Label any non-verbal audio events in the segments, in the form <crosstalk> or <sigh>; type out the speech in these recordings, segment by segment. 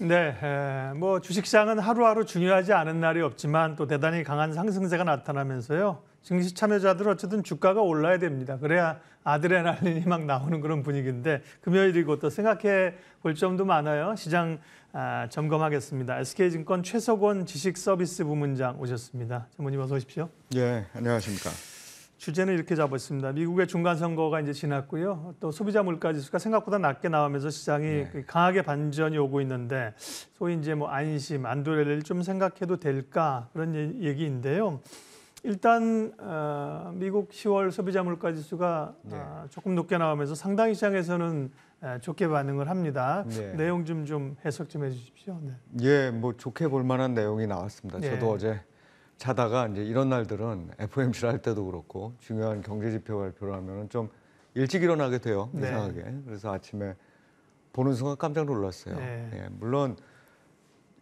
네, 뭐 주식시장은 하루하루 중요하지 않은 날이 없지만 또 대단히 강한 상승세가 나타나면서요. 증시 참여자들 어쨌든 주가가 올라야 됩니다. 그래야 아드레날린이 막 나오는 그런 분위기인데 금요일이고 또 생각해 볼 점도 많아요. 시장 아, 점검하겠습니다. SK증권 최석원 지식서비스 부문장 오셨습니다. 전문님 어서 오십시오. 예, 안녕하십니까. 주제는 이렇게 잡았습니다. 미국의 중간 선거가 이제 지났고요. 또 소비자 물가 지수가 생각보다 낮게 나오면서 시장이 네. 그 강하게 반전이 오고 있는데 소위 이제 뭐 안심, 안도래를 좀 생각해도 될까 그런 얘기인데요. 일단 어, 미국 10월 소비자 물가 지수가 네. 어, 조금 높게 나오면서 상당히 시장에서는 좋게 반응을 합니다. 네. 내용 좀 좀 해석 좀 해주십시오. 네. 예, 뭐 좋게 볼 만한 내용이 나왔습니다. 저도 네. 어제 자다가 이제 이런 날들은 FOMC를 할 때도 그렇고 중요한 경제 지표 발표를 하면은 좀 일찍 일어나게 돼요 네. 이상하게 그래서 아침에 보는 순간 깜짝 놀랐어요. 네. 예, 물론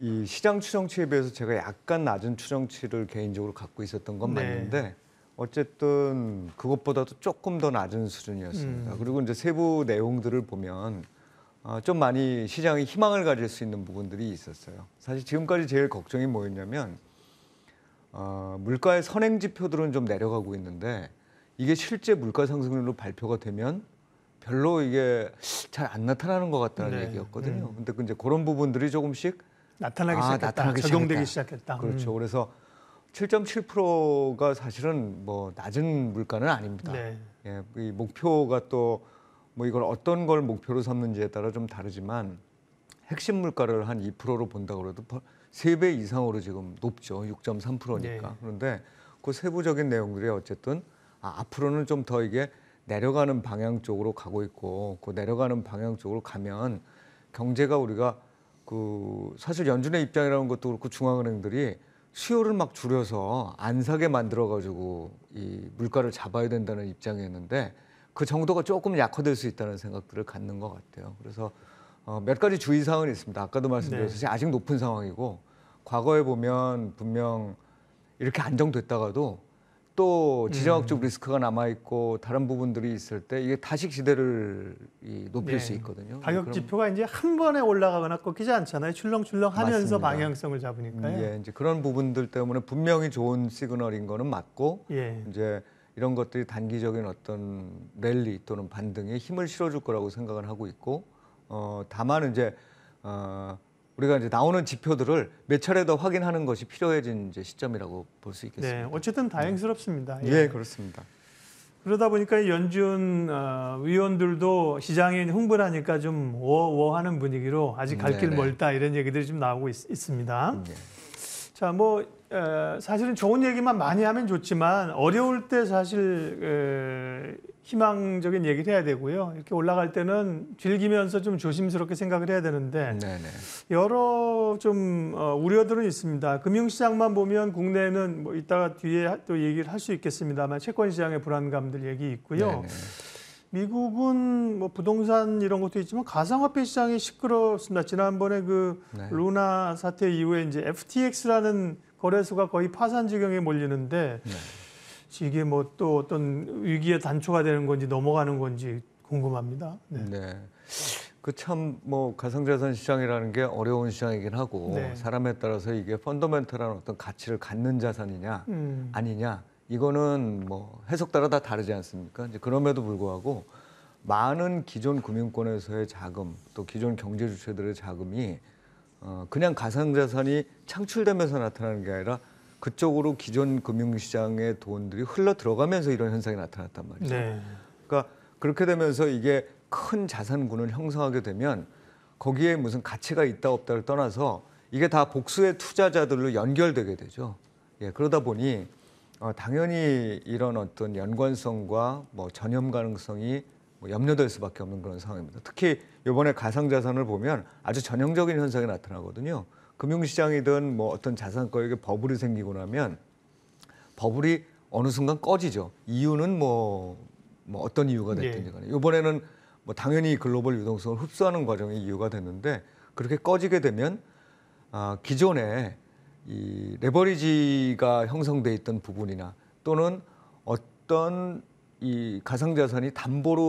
이 시장 추정치에 비해서 제가 약간 낮은 추정치를 개인적으로 갖고 있었던 건 네. 맞는데 어쨌든 그것보다도 조금 더 낮은 수준이었습니다. 음. 그리고 이제 세부 내용들을 보면 어, 좀 많이 시장이 희망을 가질 수 있는 부분들이 있었어요. 사실 지금까지 제일 걱정이 뭐였냐면 어, 물가의 선행 지표들은 좀 내려가고 있는데 이게 실제 물가 상승률로 발표가 되면 별로 이게 잘 안 나타나는 것 같다는 네, 얘기였거든요. 음. 근데 그 이제 그런 부분들이 조금씩 나타나기 아, 시작했다. 나타나기 적용되기 시작했다. 시작했다. 그렇죠. 음. 그래서 7.7%가 사실은 뭐 낮은 물가는 아닙니다. 네. 예, 이 목표가 또 뭐 이걸 어떤 걸 목표로 삼는지에 따라 좀 다르지만 핵심 물가를 한 2%로 본다고 해도 세배 이상으로 지금 높죠. 6.3%니까. 네. 그런데 그 세부적인 내용들이 어쨌든 아, 앞으로는 좀 더 이게 내려가는 방향 쪽으로 가고 있고 그 내려가는 방향 쪽으로 가면 경제가 우리가 그 사실 연준의 입장이라는 것도 그렇고 중앙은행들이 수요를 막 줄여서 안 사게 만들어 가지고 이 물가를 잡아야 된다는 입장이었는데 그 정도가 조금 약화될 수 있다는 생각들을 갖는 것 같아요. 그래서 어, 몇 가지 주의사항은 있습니다. 아까도 말씀드렸듯이 네. 아직 높은 상황이고 과거에 보면 분명 이렇게 안정됐다가도 또 지정학적 음. 리스크가 남아 있고 다른 부분들이 있을 때 이게 다시 기대를 이 높일 네. 수 있거든요. 방역 네, 지표가 이제 한 번에 올라가거나 꺾이지 않잖아요. 출렁출렁하면서 방향성을 잡으니까요. 음, 예, 이제 그런 부분들 때문에 분명히 좋은 시그널인 거는 맞고 예. 이제 이런 것들이 단기적인 어떤 랠리 또는 반등에 힘을 실어줄 거라고 생각을 하고 있고 어, 다만 이제 어, 우리가 이제 나오는 지표들을 몇 차례 더 확인하는 것이 필요해진 이제 시점이라고 볼 수 있겠습니다. 네, 어쨌든 네. 다행스럽습니다. 네. 예. 예, 그렇습니다. 그러다 보니까 연준 위원들도 어, 시장이 흥분하니까 좀 워워하는 분위기로 아직 갈길 네. 멀다 이런 얘기들이 좀 나오고 있, 습니다 네. 자, 뭐 에, 사실은 좋은 얘기만 많이 하면 좋지만 어려울 때 사실 에, 희망적인 얘기를 해야 되고요. 이렇게 올라갈 때는 즐기면서 좀 조심스럽게 생각을 해야 되는데 네네. 여러 좀 어, 우려들은 있습니다. 금융시장만 보면 국내는 에뭐 이따가 뒤에 또 얘기를 할 수 있겠습니다만 채권시장의 불안감들 얘기 있고요. 네네. 미국은 뭐 부동산 이런 것도 있지만 가상화폐 시장이 시끄럽습니다. 지난번에 그 네. 루나 사태 이후에 이제 FTX라는 거래소가 거의 파산 지경에 몰리는데 네. 이게 뭐 또 어떤 위기의 단초가 되는 건지 넘어가는 건지 궁금합니다. 네. 네. 그 참 뭐 가상자산 시장이라는 게 어려운 시장이긴 하고 네. 사람에 따라서 이게 펀더멘털한 어떤 가치를 갖는 자산이냐 음. 아니냐 이거는 뭐 해석 따라 다 다르지 않습니까? 이제 그럼에도 불구하고 많은 기존 금융권에서의 자금 또 기존 경제 주체들의 자금이 어 그냥 가상자산이 창출되면서 나타나는 게 아니라 그쪽으로 기존 금융시장의 돈들이 흘러 들어가면서 이런 현상이 나타났단 말이죠. 네. 그러니까 그렇게 되면서 이게 큰 자산군을 형성하게 되면 거기에 무슨 가치가 있다 없다를 떠나서 이게 다 복수의 투자자들로 연결되게 되죠. 예, 그러다 보니 어, 당연히 이런 어떤 연관성과 뭐 전염 가능성이 뭐 염려될 수밖에 없는 그런 상황입니다. 특히 이번에 가상자산을 보면 아주 전형적인 현상이 나타나거든요. 금융시장이든 뭐 어떤 자산 거액에 버블이 생기고 나면 버블이 어느 순간 꺼지죠. 이유는 뭐, 뭐 어떤 이유가 네. 됐든지 간에. 이번에는 뭐 당연히 글로벌 유동성을 흡수하는 과정이 이유가 됐는데 그렇게 꺼지게 되면 아, 기존에 이 레버리지가 형성돼 있던 부분이나 또는 어떤 이 가상자산이 담보로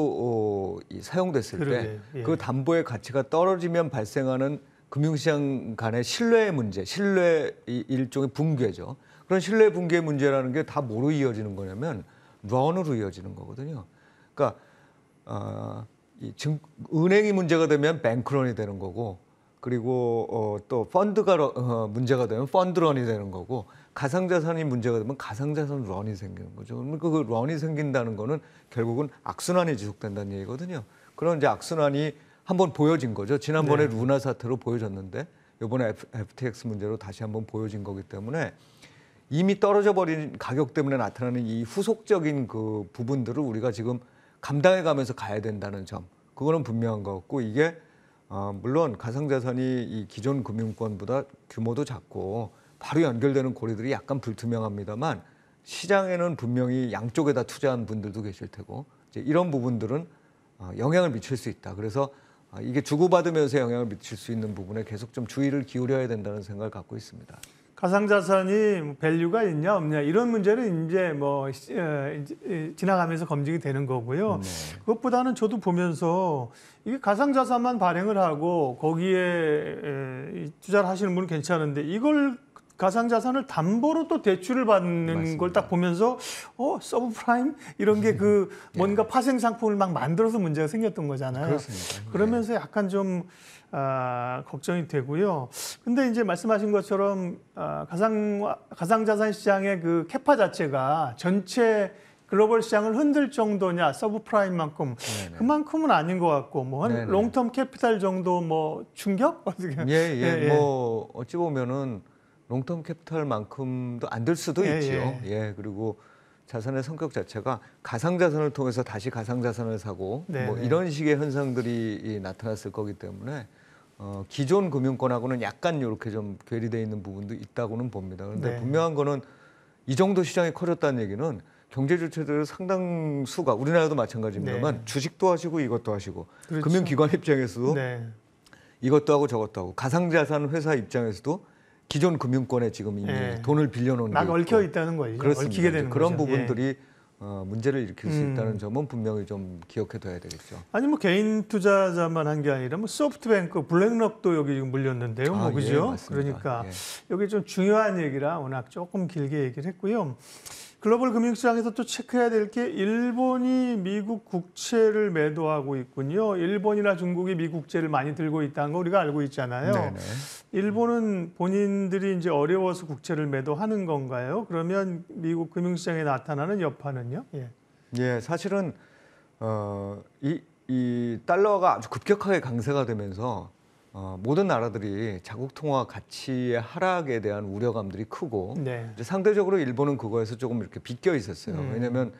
어, 이 사용됐을 때그 예. 그 담보의 가치가 떨어지면 발생하는 금융시장 간의 신뢰의 문제, 신뢰 일종의 붕괴죠. 그런 신뢰 붕괴 문제라는 게 다 뭐로 이어지는 거냐면 런으로 이어지는 거거든요. 그러니까 어, 이 증, 은행이 문제가 되면 뱅크런이 되는 거고 그리고 어, 또 펀드가 어, 문제가 되면 펀드런이 되는 거고 가상자산이 문제가 되면 가상자산 런이 생기는 거죠. 그러면 그, 그 런이 생긴다는 거는 결국은 악순환이 지속된다는 얘기거든요. 그런 이제 악순환이 한번 보여진 거죠. 지난번에 네. 루나 사태로 보여졌는데 이번에 F, FTX 문제로 다시 한번 보여진 거기 때문에 이미 떨어져 버린 가격 때문에 나타나는 이 후속적인 그 부분들을 우리가 지금 감당해 가면서 가야 된다는 점. 그거는 분명한 것 같고 이게 아, 물론 가상자산이 이 기존 금융권보다 규모도 작고 바로 연결되는 고리들이 약간 불투명합니다만 시장에는 분명히 양쪽에다 투자한 분들도 계실 테고 이제 이런 부분들은 어, 영향을 미칠 수 있다. 그래서 어, 이게 주고받으면서 영향을 미칠 수 있는 부분에 계속 좀 주의를 기울여야 된다는 생각을 갖고 있습니다. 가상자산이 밸류가 있냐 없냐 이런 문제는 이제 뭐 어, 지나가면서 검증이 되는 거고요. 네. 그것보다는 저도 보면서 이게 가상자산만 발행을 하고 거기에 투자를 하시는 분은 괜찮은데 이걸 가상자산을 담보로 또 대출을 받는 걸 딱 보면서 어 서브프라임 이런 게그 네. 뭔가 파생 상품을 막 만들어서 문제가 생겼던 거잖아요. 그렇습니다. 네. 그러면서 약간 좀 아, 걱정이 되고요. 근데 이제 말씀하신 것처럼 아, 가상 가상자산 시장의 그 캐파 자체가 전체 글로벌 시장을 흔들 정도냐 서브프라임만큼 네네. 그만큼은 아닌 것 같고 뭐한 롱텀 캐피탈 정도 뭐 충격 <laughs> 어떻게 예예뭐 예, 예. 예, 예. 뭐 어찌 보면은 롱텀 캐피털만큼도 안 될 수도 예, 있지요. 예. 예. 그리고 자산의 성격 자체가 가상 자산을 통해서 다시 가상 자산을 사고 네, 뭐 네. 이런 식의 현상들이 나타났을 거기 때문에 어, 기존 금융권하고는 약간 이렇게 좀 괴리돼 있는 부분도 있다고는 봅니다. 그런데 네. 분명한 거는 이 정도 시장이 커졌다는 얘기는 경제 주체들 상당수가 우리나라도 마찬가지입니다만 네. 주식도 하시고 이것도 하시고 그렇죠. 금융기관 입장에서도 네. 이것도 하고 저것도 하고 가상자산 회사 입장에서도 기존 금융권에 지금 이미 예. 돈을 빌려놓은 막 얽혀 있다는 거예요. 그렇습니다. 그런 거죠. 부분들이 예. 어, 문제를 일으킬 수 음. 있다는 점은 분명히 좀 기억해둬야 되겠죠. 아니 뭐 개인 투자자만 한 게 아니라 뭐 소프트뱅크, 블랙록도 여기 지금 물렸는데요, 뭐 아, 뭐 그죠? 그러니까 예, 그러니까 여기 좀 중요한 얘기라 워낙 조금 길게 얘기를 했고요. 글로벌 금융시장에서 또 체크해야 될 게 일본이 미국 국채를 매도하고 있군요. 일본이나 중국이 미국 국채를 많이 들고 있다는 거 우리가 알고 있잖아요. 네네. 네. 일본은 본인들이 이제 어려워서 국채를 매도하는 건가요? 그러면 미국 금융시장에 나타나는 여파는요? 예. 예, 사실은 어, 이, 이 달러가 아주 급격하게 강세가 되면서 어, 모든 나라들이 자국 통화 가치의 하락에 대한 우려감들이 크고 네. 상대적으로 일본은 그거에서 조금 이렇게 비껴 있었어요. 음. 왜냐하면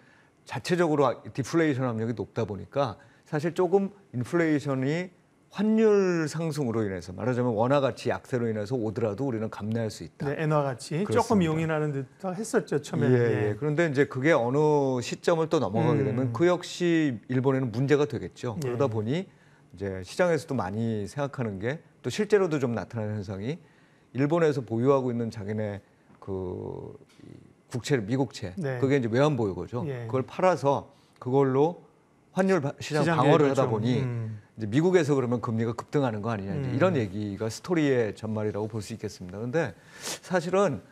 자체적으로 아, 디플레이션 압력이 높다 보니까 사실 조금 인플레이션이 환율 상승으로 인해서 말하자면 원화 가치 약세로 인해서 오더라도 우리는 감내할 수 있다. 네, 엔화 가치 조금 용인하는 듯 했었죠 처음에. 예, 네. 예, 그런데 이제 그게 어느 시점을 또 넘어가게 음. 되면 그 역시 일본에는 문제가 되겠죠. 그러다 네. 보니 이제 시장에서도 많이 생각하는 게 또 실제로도 좀 나타나는 현상이 일본에서 보유하고 있는 자기네 그 국채를 미국채 네. 그게 이제 외환 보유고죠. 예. 그걸 팔아서 그걸로 환율 시장, 시장 방어를 하다 그렇죠. 보니 음. 이제 미국에서 그러면 금리가 급등하는 거 아니냐 음. 이런 얘기가 스토리의 전말이라고 볼 수 있겠습니다. 그런데 사실은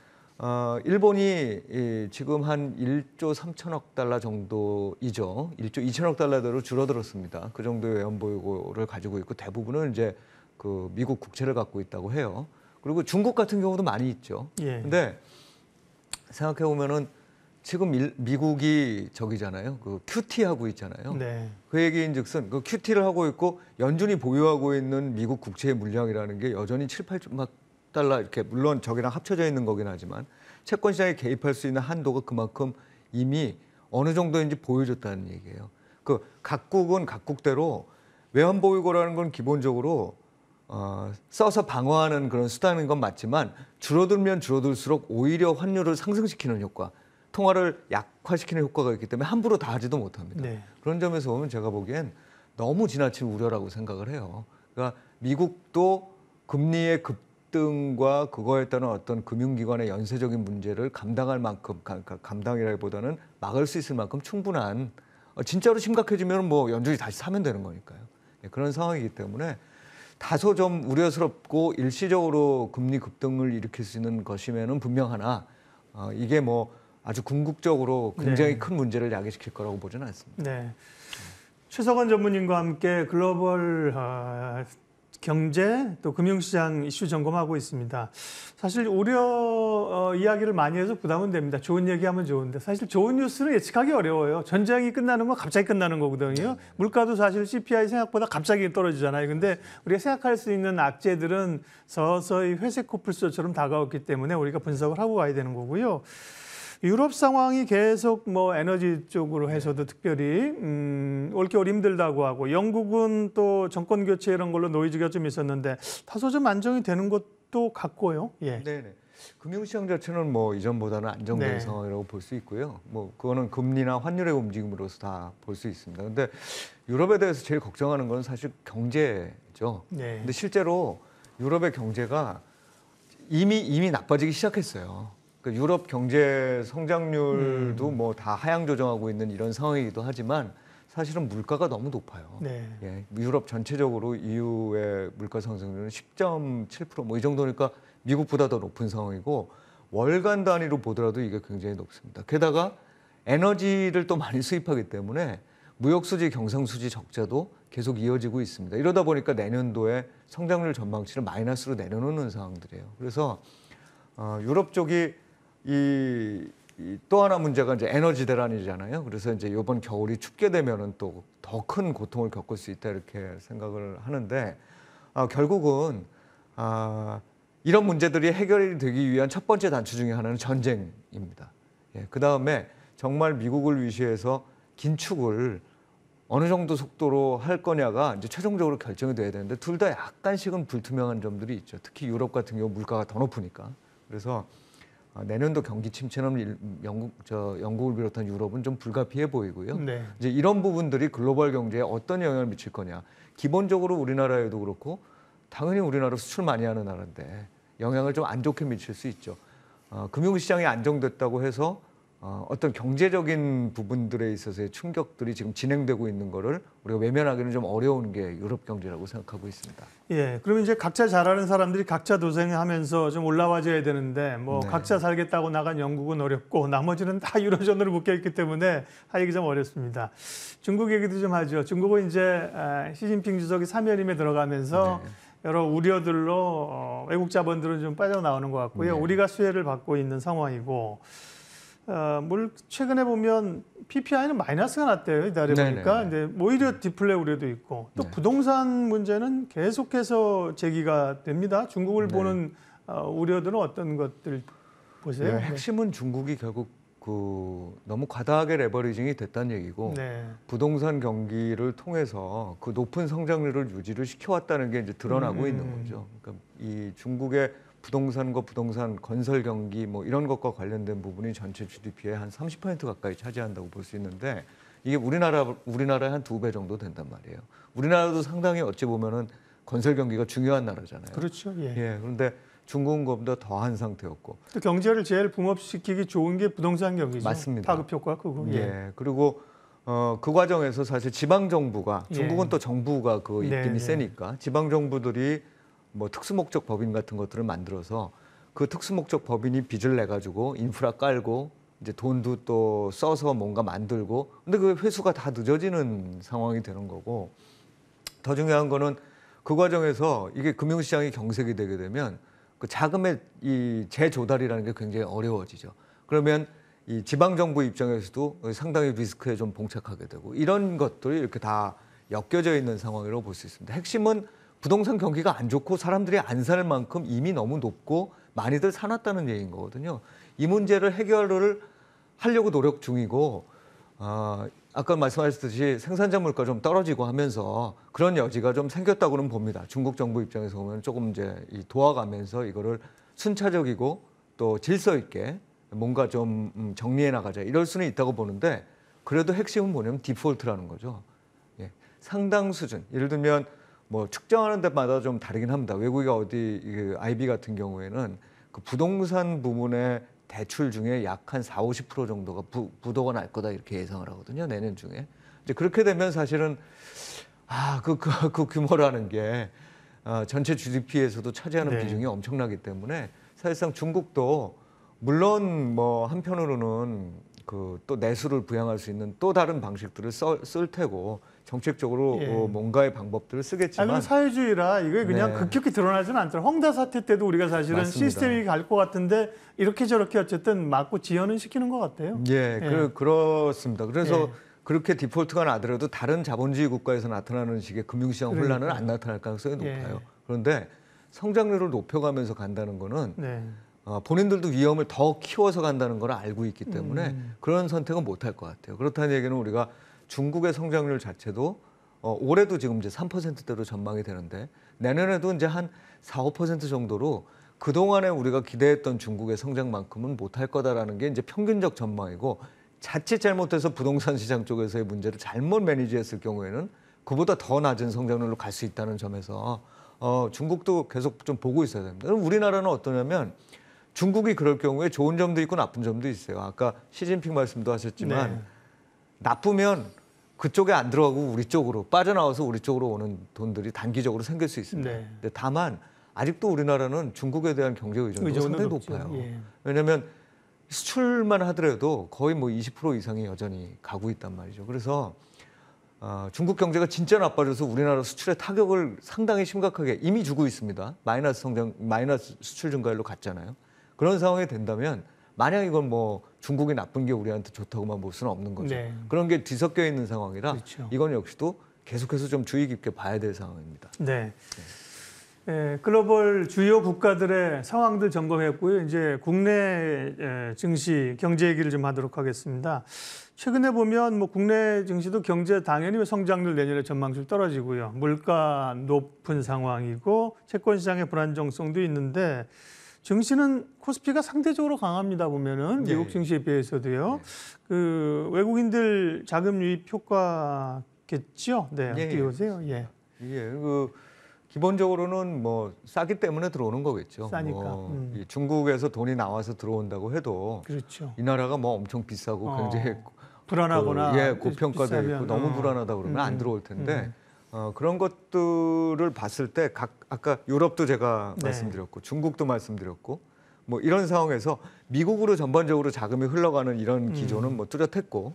어, 일본이 이, 지금 한 1조 3천억 달러 정도이죠. 1조 2천억 달러대로 줄어들었습니다. 그 정도의 외환보유고를 가지고 있고 대부분은 이제 그 미국 국채를 갖고 있다고 해요. 그리고 중국 같은 경우도 많이 있죠. 예. 근데 생각해 보면은 지금 일, 미국이 저기잖아요. 그 큐티 하고 있잖아요. 네. 그 얘기인즉슨 그 큐티를 하고 있고 연준이 보유하고 있는 미국 국채의 물량이라는 게 여전히 7, 8조 막 달러 이렇게 물론 저기랑 합쳐져 있는 거긴 하지만 채권 시장에 개입할 수 있는 한도가 그만큼 이미 어느 정도인지 보여줬다는 얘기예요. 그 각국은 각국대로 외환 보유고라는 건 기본적으로 어, 써서 방어하는 그런 수단인 건 맞지만 줄어들면 줄어들수록 오히려 환율을 상승시키는 효과, 통화를 약화시키는 효과가 있기 때문에 함부로 다 하지도 못합니다. 네. 그런 점에서 보면 제가 보기엔 너무 지나친 우려라고 생각을 해요. 그러니까 미국도 금리의 급 갈등과 그거에 따른 어떤 금융기관의 연쇄적인 문제를 감당할 만큼 감당이라기보다는 막을 수 있을 만큼 충분한 어, 진짜로 심각해지면 뭐 연준이 다시 사면 되는 거니까요. 예, 그런 상황이기 때문에 다소 좀 우려스럽고 일시적으로 금리 급등을 일으킬 수 있는 것임에는 분명하나 어, 이게 뭐 아주 궁극적으로 굉장히 네. 큰 문제를 야기시킬 거라고 보지는 않습니다. 네. 최석원 전문인과 함께 글로벌 아, 경제 또 금융시장 이슈 점검하고 있습니다. 사실 오려 어, 이야기를 많이 해서 부담은 됩니다. 좋은 얘기하면 좋은데 사실 좋은 뉴스는 예측하기 어려워요. 전쟁이 끝나는 건 갑자기 끝나는 거거든요. 물가도 사실 CPI 생각보다 갑자기 떨어지잖아요. 근데 우리가 생각할 수 있는 악재들은 서서히 회색 코뿔소처럼 다가왔기 때문에 우리가 분석을 하고 가야 되는 거고요. 유럽 상황이 계속 뭐 에너지 쪽으로 네. 해서도 특별히 음, 올겨울 힘들다고 하고 영국은 또 정권 교체 이런 걸로 노이즈가 좀 있었는데 다소 좀 안정이 되는 것도 같고요. 예. 네네. 금융시장 자체는 뭐 이전보다는 안정된 네. 상황이라고 볼 수 있고요. 뭐 그거는 금리나 환율의 움직임으로서 다 볼 수 있습니다. 근데 유럽에 대해서 제일 걱정하는 건 사실 경제죠. 네. 근데 실제로 유럽의 경제가 이미 이미 나빠지기 시작했어요. 그 유럽 경제 성장률도 음. 뭐다 하향 조정하고 있는 이런 상황이기도 하지만 사실은 물가가 너무 높아요. 네. 예, 유럽 전체적으로 EU의 물가 상승률은 10.7%뭐 이 정도니까 미국보다 더 높은 상황이고 월간 단위로 보더라도 이게 굉장히 높습니다. 게다가 에너지를 또 많이 수입하기 때문에 무역수지 경상수지 적자도 계속 이어지고 있습니다. 이러다 보니까 내년도에 성장률 전망치를 마이너스로 내려놓는 상황들이에요. 그래서 어, 유럽 쪽이 이, 이또 하나 문제가 이제 에너지 대란이잖아요. 그래서 이제 이번 겨울이 춥게 되면은 또 더 큰 고통을 겪을 수 있다 이렇게 생각을 하는데 아, 결국은 아, 이런 문제들이 해결이 되기 위한 첫 번째 단추 중에 하나는 전쟁입니다. 예, 그 다음에 정말 미국을 위시해서 긴축을 어느 정도 속도로 할 거냐가 이제 최종적으로 결정이 돼야 되는데 둘 다 약간씩은 불투명한 점들이 있죠. 특히 유럽 같은 경우 물가가 더 높으니까. 그래서 어, 내년도 경기 침체는 영국, 저 영국을 비롯한 유럽은 좀 불가피해 보이고요. 네. 이제 이런 부분들이 글로벌 경제에 어떤 영향을 미칠 거냐. 기본적으로 우리나라에도 그렇고 당연히 우리나라 수출 많이 하는 나라인데 영향을 좀 안 좋게 미칠 수 있죠. 어, 금융시장이 안정됐다고 해서 어, 떤 경제적인 부분들에 있어서의 충격들이 지금 진행되고 있는 거를 우리가 외면하기는 좀 어려운 게 유럽 경제라고 생각하고 있습니다. 예, 그러면 이제 각자 잘하는 사람들이 각자 도생하면서 좀 올라와줘야 되는데 뭐 네. 각자 살겠다고 나간 영국은 어렵고 나머지는 다 유로존으로 묶여 있기 때문에 하기좀 어렵습니다. 중국 얘기도 좀 하죠. 중국은 이제 시진핑 주석이 3연임에 들어가면서 네. 여러 우려들로 어, 외국 자본들은 좀 빠져나오는 것 같고요. 네. 우리가 수혜를 받고 있는 상황이고. 어, 물 최근에 보면 PPI는 마이너스가 났대요. 이달에 보니까. 근제 뭐 오히려 디플레 우려도 있고 또 네. 부동산 문제는 계속해서 제기가 됩니다. 중국을 네. 보는 어, 우려들은 어떤 것들 보세요? 네, 네. 핵심은 중국이 결국 그 너무 과다하게 레버리징이 됐다는 얘기고 네. 부동산 경기를 통해서 그 높은 성장률을 유지를 시켜왔다는 게 이제 드러나고 음. 음 있는 음. 거죠. 그러니까 이 중국의 부동산과 부동산 건설 경기 뭐 이런 것과 관련된 부분이 전체 GDP의 한 30% 가까이 차지한다고 볼 수 있는데 이게 우리나라 우리나라의 한 두 배 정도 된단 말이에요. 우리나라도 상당히 어찌 보면은 건설 경기가 중요한 나라잖아요. 그렇죠. 예. 예 그런데 중국보다 더 한 상태였고 또 경제를 제일 붕업시키기 좋은 게 부동산 경기죠. 맞습니다. 파급 효과 그거. 예. 예. 그리고 어, 그 과정에서 사실 지방 정부가 중국은 예. 또 정부가 그 네, 입김이 네, 세니까 지방 정부들이 뭐 특수목적 법인 같은 것들을 만들어서 그 특수목적 법인이 빚을 내 가지고 인프라 깔고 이제 돈도 또 써서 뭔가 만들고 근데 그 회수가 다 늦어지는 상황이 되는 거고 더 중요한 거는 그 과정에서 이게 금융시장이 경색이 되게 되면 그 자금의 이 재조달이라는 게 굉장히 어려워지죠. 그러면 이 지방 정부 입장에서도 상당히 리스크에 좀 봉착하게 되고 이런 것들이 이렇게 다 엮여져 있는 상황이라고 볼 수 있습니다. 핵심은 부동산 경기가 안 좋고 사람들이 안 살 만큼 이미 너무 높고 많이들 사놨다는 얘기인 거거든요. 이 문제를 해결을 하려고 노력 중이고 어, 아까 말씀하셨듯이 생산자 물가 좀 떨어지고 하면서 그런 여지가 좀 생겼다고는 봅니다. 중국 정부 입장에서 보면 조금 이제 이 도와가면서 이거를 순차적이고 또 질서 있게 뭔가 좀 음, 정리해 나가자 이럴 수는 있다고 보는데 그래도 핵심은 뭐냐면 디폴트라는 거죠. 예, 상당 수준 예를 들면 뭐 측정하는 데마다 좀 다르긴 합니다. 외국이가 어디 그 IB 같은 경우에는 그 부동산 부문의 대출 중에 약 한 4, 50% 정도가 부, 부도가 날 거다 이렇게 예상을 하거든요. 내년 중에. 이제 그렇게 되면 사실은 아, 그, 그, 그 규모라는 게 어, 전체 GDP에서도 차지하는 네. 비중이 엄청나기 때문에 사실상 중국도 물론 뭐 한편으로는 그 또 내수를 부양할 수 있는 또 다른 방식들을 써, 쓸 테고 정책적으로 어, 예. 어, 뭔가의 방법들을 쓰겠지만 아니, 사회주의라 이게 그냥 네. 극격히 드러나지는 않더라. 헝다 사태 때도 우리가 사실은 맞습니다. 시스템이 갈 것 같은데 이렇게 저렇게 어쨌든 맞고 지연은 시키는 것 같아요. 예, 예. 그, 그렇습니다. 그래서 예. 그렇게 디폴트가 나더라도 다른 자본주의 국가에서 나타나는 식의 금융시장 혼란은 안 나타날 가능성이 예. 높아요. 그런데 성장률을 높여가면서 간다는 거는 네. 어, 본인들도 위험을 더 키워서 간다는 걸 알고 있기 때문에 음. 그런 선택은 못할 것 같아요. 그렇다는 얘기는 우리가 중국의 성장률 자체도 어, 올해도 지금 이제 3%대로 전망이 되는데 내년에도 이제 한 4, 5% 정도로 그동안에 우리가 기대했던 중국의 성장만큼은 못할 거다라는 게 이제 평균적 전망이고 자칫 잘못해서 부동산 시장 쪽에서의 문제를 잘못 매니지했을 경우에는 그보다 더 낮은 성장률로 갈 수 있다는 점에서 어, 중국도 계속 좀 보고 있어야 됩니다. 그럼 우리나라는 어떠냐면 중국이 그럴 경우에 좋은 점도 있고 나쁜 점도 있어요. 아까 시진핑 말씀도 하셨지만 네. 나쁘면 그쪽에 안 들어가고 우리 쪽으로 빠져나와서 우리 쪽으로 오는 돈들이 단기적으로 생길 수 있습니다. 네. 근데 다만 아직도 우리나라는 중국에 대한 경제 의존도가 상당히 높죠. 높아요. 예. 왜냐하면 수출만 하더라도 거의 뭐 20% 이상이 여전히 가고 있단 말이죠. 그래서 어, 중국 경제가 진짜 나빠져서 우리나라 수출에 타격을 상당히 심각하게 이미 주고 있습니다. 마이너스 성장, 마이너스 수출 증가율로 갔잖아요. 그런 상황이 된다면 만약 이건뭐 중국이 나쁜 게 우리한테 좋다고만 볼 수는 없는 거죠. 네. 그런 게 뒤섞여 있는 상황이라 그렇죠. 이건 역시도 계속해서 좀 주의 깊게 봐야 될 상황입니다. 네. 네. 에, 예, 글로벌 주요 국가들의 상황들 점검했고요. 이제 국내 에, 예, 증시 경제 얘기를 좀 하도록 하겠습니다. 최근에 보면 뭐 국내 증시도 경제 당연히 뭐 성장률 내년에 전망치 떨어지고요. 물가 높은 상황이고 채권 시장의 불안정성도 있는데 증시는 코스피가 상대적으로 강합니다 보면은 네. 미국 증시에 비해서도요. 네. 그 외국인들 자금 유입 효과겠죠. 네, 네. 어떻게 보세요? 예. 예, 그 기본적으로는 뭐 싸기 때문에 들어오는 거겠죠. 뭐 싸니까. 뭐 음. 중국에서 돈이 나와서 들어온다고 해도 그렇죠. 이 나라가 뭐 엄청 비싸고 어, 굉장히 불안하거나 그, 예 고평가돼 있고 너무 불안하다 그러면 음. 안 들어올 텐데. 음. 어, 그런 것들을 봤을 때 각, 아까 유럽도 제가 네. 말씀드렸고 중국도 말씀드렸고 뭐 이런 상황에서 미국으로 전반적으로 자금이 흘러가는 이런 음. 기조는 음. 뭐 뚜렷했고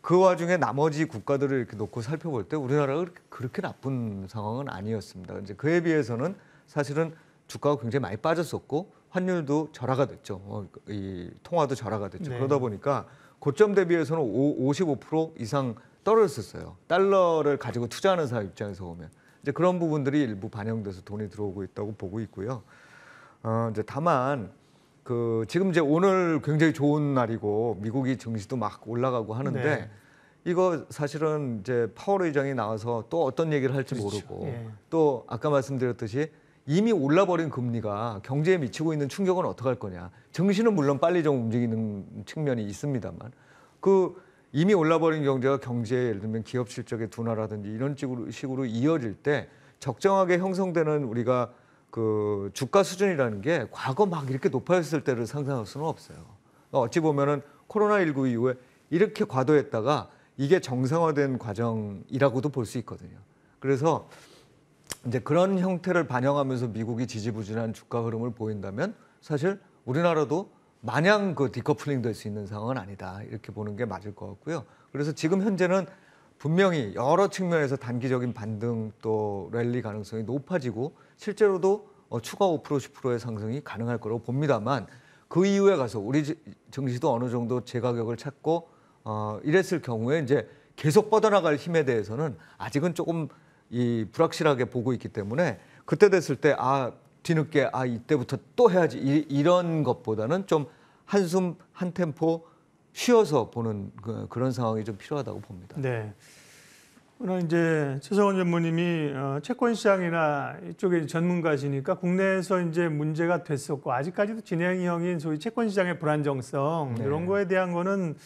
그 와중에 나머지 국가들을 이렇게 놓고 살펴볼 때 우리나라가 그렇게 나쁜 상황은 아니었습니다. 이제 그에 비해서는 사실은 주가가 굉장히 많이 빠졌었고 환율도 절하가 됐죠. 어, 이 통화도 절하가 됐죠. 네. 그러다 보니까 고점 대비해서는 오, 55% 이상 떨어졌었어요. 달러를 가지고 투자하는 사람 입장에서 보면 이제 그런 부분들이 일부 반영돼서 돈이 들어오고 있다고 보고 있고요. 어, 이제 다만 그 지금 이제 오늘 굉장히 좋은 날이고 미국이 증시도 막 올라가고 하는데 네. 이거 사실은 이제 파월 의장이 나와서 또 어떤 얘기를 할지 그렇죠. 모르고 예. 또 아까 말씀드렸듯이 이미 올라버린 금리가 경제에 미치고 있는 충격은 어떻게 할 거냐. 증시는 물론 빨리 좀 움직이는 측면이 있습니다만 그 이미 올라버린 경제가 경제 예를 들면 기업 실적의 둔화라든지 이런 식으로 이어질 때 적정하게 형성되는 우리가 그 주가 수준이라는 게 과거 막 이렇게 높아졌을 때를 상상할 수는 없어요. 그러니까 어찌 보면은 코로나19 이후에 이렇게 과도했다가 이게 정상화된 과정이라고도 볼 수 있거든요. 그래서 이제 그런 형태를 반영하면서 미국이 지지부진한 주가 흐름을 보인다면 사실 우리나라도 마냥 그 디커플링 될 수 있는 상황은 아니다 이렇게 보는 게 맞을 것 같고요. 그래서 지금 현재는 분명히 여러 측면에서 단기적인 반등 또 랠리 가능성이 높아지고 실제로도 어, 추가 5% 10%의 상승이 가능할 거라고 봅니다만 그 이후에 가서 우리 증시도 어느 정도 제가격을 찾고 어, 이랬을 경우에 이제 계속 뻗어나갈 힘에 대해서는 아직은 조금 이 불확실하게 보고 있기 때문에 그때 됐을 때아 뒤늦게 아 이때부터 또 해야지 이, 런 것보다는 좀 한숨 한 템포 쉬어서 보는 그, 런 상황이 좀 필요하다고 봅니다. 네. 그러 이제 최성원 전무님이 어, 채권 시장이나 이쪽에 전문가시니까 국내에서 이제 문제가 됐었고 아직까지도 진행형인 소위 채권 시장의 불안정성 네. 이런 거에 대한 거는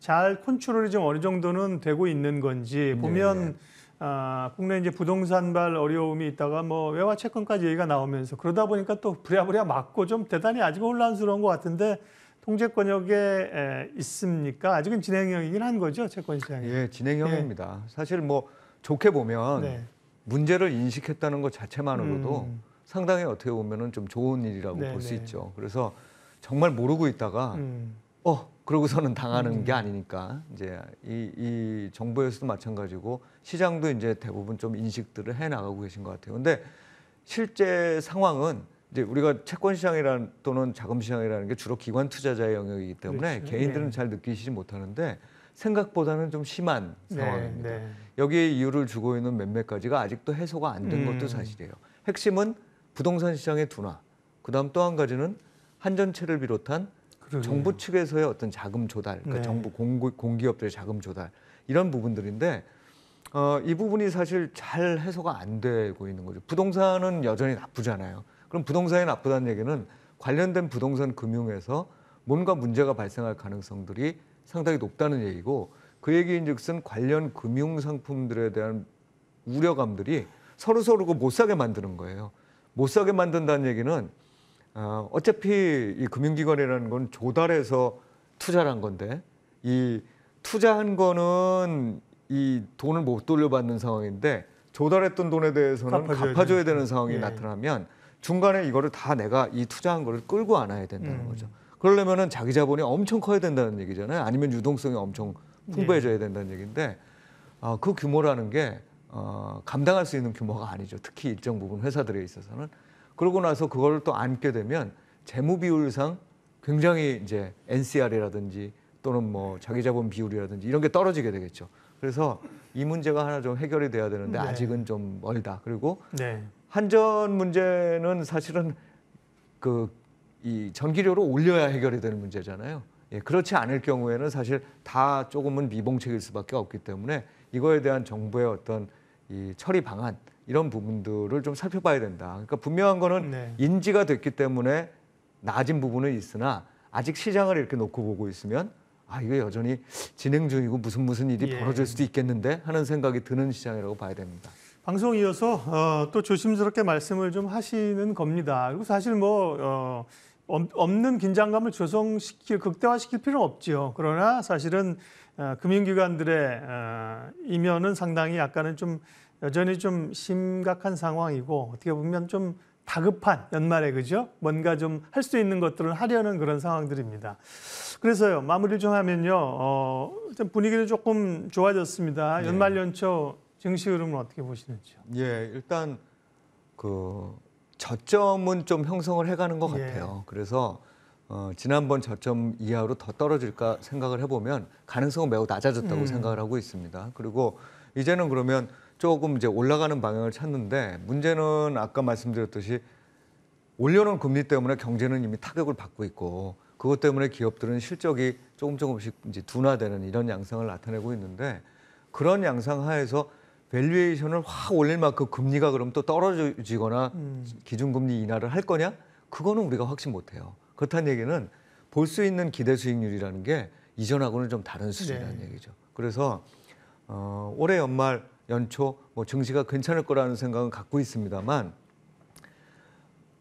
잘 컨트롤이 좀 어느 정도는 되고 있는 건지 네, 보면 네. 아, 국내 이제 부동산발 어려움이 있다가 뭐 외화 채권까지 얘기가 나오면서 그러다 보니까 또 부랴부랴 맞고 좀 대단히 아직 혼란스러운 것 같은데 통제 권역에 에, 있습니까? 아직은 진행형이긴 한 거죠 채권 시장이. 예, 진행형입니다. 예. 사실 뭐 좋게 보면 네. 문제를 인식했다는 것 자체만으로도 음. 상당히 어떻게 보면은 좀 좋은 일이라고 네, 볼수 네. 있죠. 그래서 정말 모르고 있다가 음. 어 그러고서는 당하는 음. 게 아니니까 이제 이, 이 정부에서도 마찬가지고 시장도 이제 대부분 좀 인식들을 해 나가고 계신 것 같아요. 근데 실제 상황은 이제 우리가 채권 시장이란 또는 자금 시장이라는 게 주로 기관 투자자의 영역이기 때문에 그렇죠. 개인들은 네. 잘 느끼시지 못하는데 생각보다는 좀 심한 네, 상황입니다. 네. 여기에 이유를 주고 있는 몇몇 가지가 아직도 해소가 안된 음. 것도 사실이에요. 핵심은 부동산 시장의 둔화. 그다음 또 한 가지는 한전체를 비롯한 그러네 정부 측에서의 어떤 자금 조달, 그러니까 네. 정부 공고, 공기업들의 자금 조달 이런 부분들인데 어, 이 부분이 사실 잘 해소가 안 되고 있는 거죠. 부동산은 여전히 나쁘잖아요. 그럼 부동산이 나쁘다는 얘기는 관련된 부동산 금융에서 뭔가 문제가 발생할 가능성들이 상당히 높다는 얘기고 그 얘기인즉슨 관련 금융 상품들에 대한 우려감들이 서로 서로 못 사게 만드는 거예요. 못 사게 만든다는 얘기는 어, 어차피 이 금융기관이라는 건 조달해서 투자를 한 건데 이 투자한 거는 이 돈을 못 돌려받는 상황인데 조달했던 돈에 대해서는 갚아줘야, 갚아줘야 되는 상황이 예. 나타나면 중간에 이거를 다 내가 이 투자한 거를 끌고 안아야 된다는 음. 거죠. 그러려면은 자기 자본이 엄청 커야 된다는 얘기잖아요. 아니면 유동성이 엄청 풍부해져야 예. 된다는 얘기인데 어, 그 규모라는 게 어, 감당할 수 있는 규모가 아니죠. 특히 일정 부분 회사들에 있어서는 그러고 나서 그걸 또 안게 되면 재무 비율상 굉장히 이제 NCR이라든지 또는 뭐 자기 자본 비율이라든지 이런 게 떨어지게 되겠죠. 그래서 이 문제가 하나 좀 해결이 돼야 되는데 네. 아직은 좀 멀다. 그리고 네. 한전 문제는 사실은 그 이 전기료를 올려야 해결이 되는 문제잖아요. 예, 그렇지 않을 경우에는 사실 다 조금은 미봉책일 수밖에 없기 때문에 이거에 대한 정부의 어떤 이 처리 방안 이런 부분들을 좀 살펴봐야 된다. 그러니까 분명한 거는 네. 인지가 됐기 때문에 낮은 부분은 있으나 아직 시장을 이렇게 놓고 보고 있으면 아 이거 여전히 진행 중이고 무슨 무슨 일이 예. 벌어질 수도 있겠는데 하는 생각이 드는 시장이라고 봐야 됩니다. 방송 이어서 어, 또 조심스럽게 말씀을 좀 하시는 겁니다. 그리고 사실 뭐 어, 없는 긴장감을 조성시킬 극대화시킬 필요는 없지요. 그러나 사실은 어, 금융기관들의 어, 이면은 상당히 약간은 좀 여전히 좀 심각한 상황이고 어떻게 보면 좀 다급한 연말에 그죠? 뭔가 좀 할 수 있는 것들을 하려는 그런 상황들입니다. 그래서요 마무리를 좀 하면요 어, 분위기는 조금 좋아졌습니다. 네. 연말 연초 증시 흐름은 어떻게 보시는지요? 예, 일단 그 저점은 좀 형성을 해가는 것 예. 같아요. 예. 그래서 어, 지난번 저점 이하로 더 떨어질까 생각을 해보면 가능성은 매우 낮아졌다고 음. 생각을 하고 있습니다. 그리고 이제는 그러면 조금 이제 올라가는 방향을 찾는데 문제는 아까 말씀드렸듯이 올려놓은 금리 때문에 경제는 이미 타격을 받고 있고 그것 때문에 기업들은 실적이 조금 조금씩 이제 둔화되는 이런 양상을 나타내고 있는데 그런 양상 하에서 밸류에이션을 확 올릴 만큼 금리가 그럼 또 떨어지거나 음. 기준금리 인하를 할 거냐? 그거는 우리가 확신 못 해요. 그렇다는 얘기는 볼 수 있는 기대 수익률이라는 게 이전하고는 좀 다른 수준이라는 네. 얘기죠. 그래서 어, 올해 연말 연초 뭐 증시가 괜찮을 거라는 생각은 갖고 있습니다만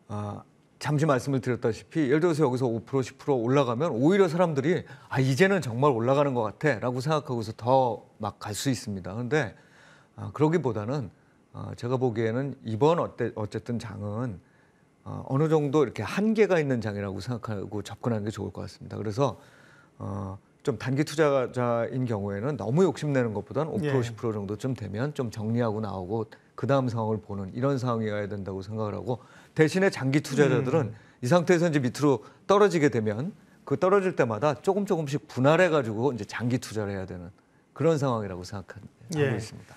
아, 잠시 말씀을 드렸다시피 예를 들어서 여기서 5% 10% 올라가면 오히려 사람들이 아 이제는 정말 올라가는 것 같아라고 생각하고서 더 막 갈 수 있습니다. 그런데 아, 그러기보다는 아, 제가 보기에는 이번 어때, 어쨌든 장은 어, 어느 정도 이렇게 한계가 있는 장이라고 생각하고 접근하는 게 좋을 것 같습니다. 그래서 어, 좀 단기 투자자인 경우에는 너무 욕심내는 것보다는 5% 예. 10% 정도쯤 되면 좀 정리하고 나오고 그 다음 상황을 보는 이런 상황이어야 된다고 생각을 하고 대신에 장기 투자자들은 음. 이 상태에서 이제 밑으로 떨어지게 되면 그 떨어질 때마다 조금 조금씩 분할해 가지고 이제 장기 투자를 해야 되는 그런 상황이라고 생각하고 예. 있습니다.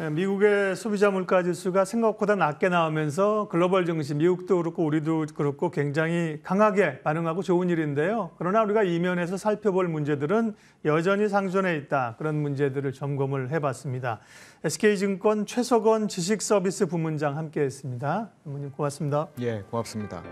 예, 미국의 소비자 물가 지수가 생각보다 낮게 나오면서 글로벌 정신, 미국도 그렇고 우리도 그렇고 굉장히 강하게 반응하고 좋은 일인데요. 그러나 우리가 이면에서 살펴볼 문제들은 여전히 상존해 있다. 그런 문제들을 점검을 해봤습니다. SK증권 최석원 지식서비스 부문장 함께했습니다. 부모님 고맙습니다. 예, 고맙습니다.